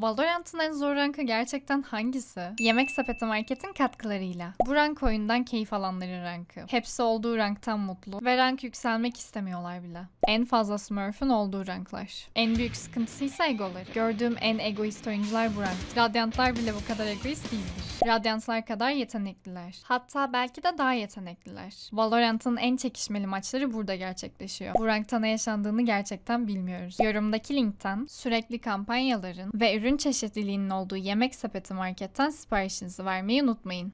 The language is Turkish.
Valorant'ın en zor rankı gerçekten hangisi? Yemek Sepeti Market'in katkılarıyla. Bu rank oyundan keyif alanların rankı. Hepsi olduğu ranktan mutlu ve rank yükselmek istemiyorlar bile. En fazla smurf'ün olduğu ranklar. En büyük sıkıntısı ise egoları. Gördüğüm en egoist oyuncular bu rank. Radiantlar bile bu kadar egoist değildir. Radiantlar kadar yetenekliler. Hatta belki de daha yetenekliler. Valorant'ın en çekişmeli maçları burada gerçekleşiyor. Bu rankta ne yaşandığını gerçekten bilmiyoruz. Yorumdaki linkten sürekli kampanyaların ve ürün çeşitliliğinin olduğu Yemek Sepeti marketten siparişinizi vermeyi unutmayın.